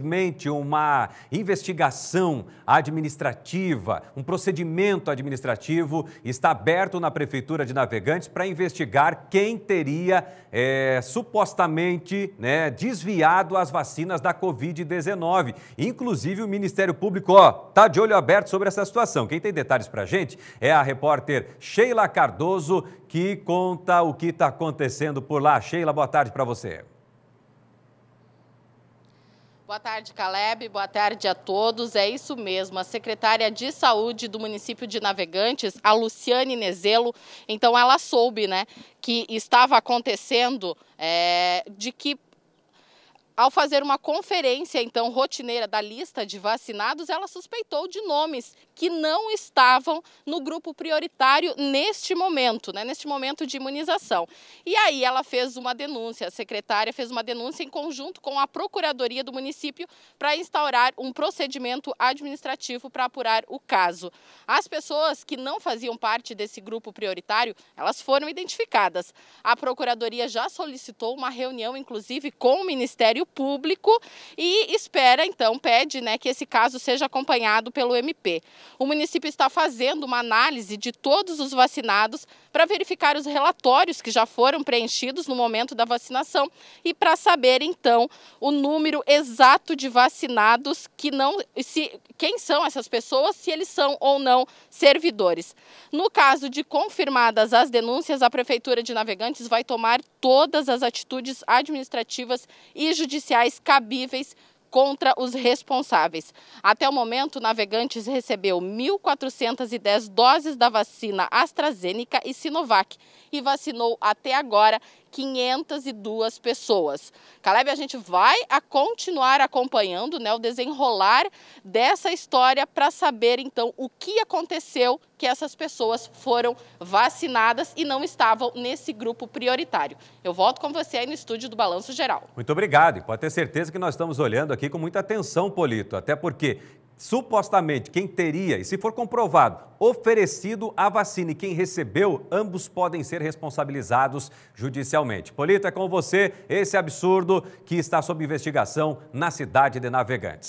simplesmente uma investigação administrativa, um procedimento administrativo está aberto na Prefeitura de Navegantes para investigar quem teria é, supostamente né, desviado as vacinas da Covid-19. Inclusive, o Ministério Público está de olho aberto sobre essa situação. Quem tem detalhes para a gente é a repórter Sheila Cardoso, que conta o que está acontecendo por lá. Sheila, boa tarde para você. Boa tarde, Caleb. Boa tarde a todos. É isso mesmo. A secretária de Saúde do município de Navegantes, a Luciane Nezelo, então ela soube, né, que estava acontecendo é, de que ao fazer uma conferência, então, rotineira da lista de vacinados, ela suspeitou de nomes que não estavam no grupo prioritário neste momento, né, neste momento de imunização. E aí ela fez uma denúncia, a secretária fez uma denúncia em conjunto com a Procuradoria do município para instaurar um procedimento administrativo para apurar o caso. As pessoas que não faziam parte desse grupo prioritário, elas foram identificadas. A Procuradoria já solicitou uma reunião, inclusive, com o Ministério público e espera, então, pede né, que esse caso seja acompanhado pelo MP. O município está fazendo uma análise de todos os vacinados para verificar os relatórios que já foram preenchidos no momento da vacinação e para saber, então, o número exato de vacinados que não. Se, quem são essas pessoas, se eles são ou não servidores. No caso de confirmadas as denúncias, a Prefeitura de Navegantes vai tomar todas as atitudes administrativas e judiciais judiciais cabíveis contra os responsáveis. Até o momento, Navegantes recebeu 1.410 doses da vacina AstraZeneca e Sinovac e vacinou até agora 502 pessoas. Caleb, a gente vai a continuar acompanhando né, o desenrolar dessa história para saber então o que aconteceu que essas pessoas foram vacinadas e não estavam nesse grupo prioritário. Eu volto com você aí no estúdio do Balanço Geral. Muito obrigado. E pode ter certeza que nós estamos olhando aqui com muita atenção, Polito, até porque Supostamente, quem teria, e se for comprovado, oferecido a vacina e quem recebeu, ambos podem ser responsabilizados judicialmente. Polito, é com você esse absurdo que está sob investigação na cidade de Navegantes.